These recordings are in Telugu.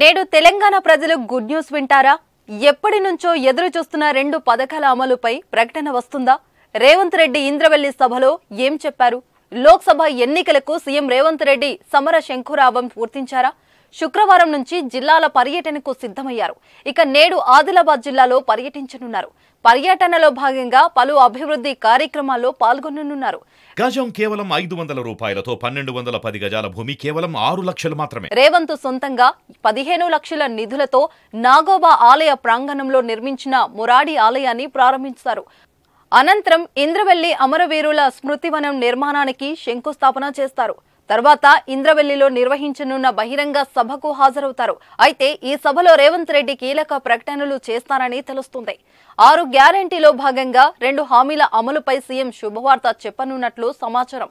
నేడు తెలంగాణ ప్రజలు గుడ్ న్యూస్ వింటారా ఎప్పటి నుంచో ఎదురు చూస్తున్న రెండు పథకాల అమలుపై ప్రకటన వస్తుందా రేవంత్ రెడ్డి ఇంద్రవెల్లి సభలో ఏం చెప్పారు లోక్సభ ఎన్నికలకు సీఎం రేవంత్ రెడ్డి సమర శంకురాభం పూర్తించారా శుక్రవారం నుంచి జిల్లాల పర్యటనకు సిద్ధమయ్యారు ఇక నేడు ఆదిలాబాద్ జిల్లాలో పర్యటించనున్నారు పర్యటనలో భాగంగా పలు అభివృద్ధి కార్యక్రమాల్లో పాల్గొననున్నారు గజం కేవలం ఐదు వందల రూపాయలతో పన్నెండు వందల పది గజాల భూమి కేవలం ఆరు లక్షలు మాత్రమే రేవంత్ సొంతంగా పదిహేను లక్షల నిధులతో నాగోబా ఆలయ ప్రాంగణంలో నిర్మించిన మురాడి ఆలయాన్ని ప్రారంభించారు అనంతరం ఇంద్రవెల్లి అమరవీరుల స్మృతివనం నిర్మాణానికి శంకుస్థాపన చేస్తారు తర్వాత ఇంద్రవెల్లిలో నిర్వహించనున్న బహిరంగ సభకు హాజరవుతారు అయితే ఈ సభలో రేవంత్ రెడ్డి కీలక ప్రకటనలు చేస్తారని తెలుస్తుంది ఆరు గ్యారంటీలో భాగంగా రెండు హామీల అమలుపై సీఎం శుభవార్త చెప్పనున్నట్లు సమాచారం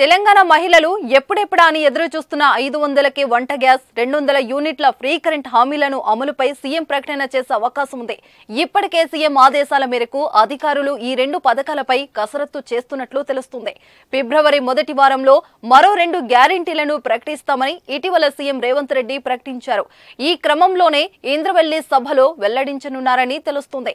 తెలంగాణ మహిళలు ఎప్పుడెప్పుడా అని ఎదురు చూస్తున్న ఐదు వందలకి వంట గ్యాస్ రెండు వందల యూనిట్ల ఫ్రీ కరెంట్ హామీలను అమలుపై సీఎం ప్రకటన చేసే అవకాశం ఉంది ఇప్పటికే సీఎం ఆదేశాల మేరకు అధికారులు ఈ రెండు పథకాలపై కసరత్తు చేస్తున్నట్లు తెలుస్తుంది ఫిబ్రవరి మొదటి వారంలో మరో రెండు గ్యారంటీలను ప్రకటిస్తామని ఇటీవల సీఎం రేవంత్ రెడ్డి ప్రకటించారు ఈ క్రమంలోనే ఇంద్రవెల్లి సభలో వెల్లడించనున్నారని తెలుస్తుంది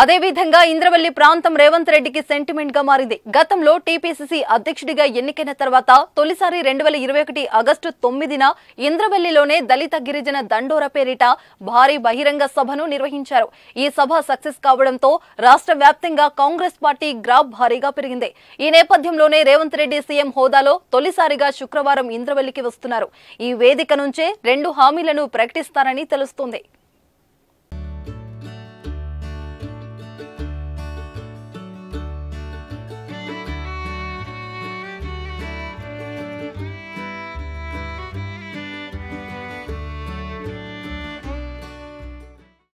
అదేవిధంగా ఇంద్రవల్లి ప్రాంతం రేవంత్ రెడ్డికి సెంటిమెంట్ గా మారింది గతంలో టీపీసీసీ అధ్యక్షుడిగా ఎన్నికైన తర్వాత తొలిసారి రెండు వేల ఇరవై ఒకటి ఆగస్టు తొమ్మిదిన ఇంద్రవెల్లిలోనే దళిత గిరిజన దండోర పేరిట భారీ బహిరంగ సభను నిర్వహించారు ఈ సభ సక్సెస్ కావడంతో రాష్ట్ర వ్యాప్తంగా కాంగ్రెస్ పార్టీ గ్రాప్ భారీగా పెరిగింది ఈ నేపథ్యంలోనే రేవంత్ రెడ్డి సీఎం హోదాలో తొలిసారిగా శుక్రవారం ఇంద్రవల్లికి వస్తున్నారు ఈ వేదిక నుంచే రెండు హామీలను ప్రకటిస్తారని తెలుస్తోంది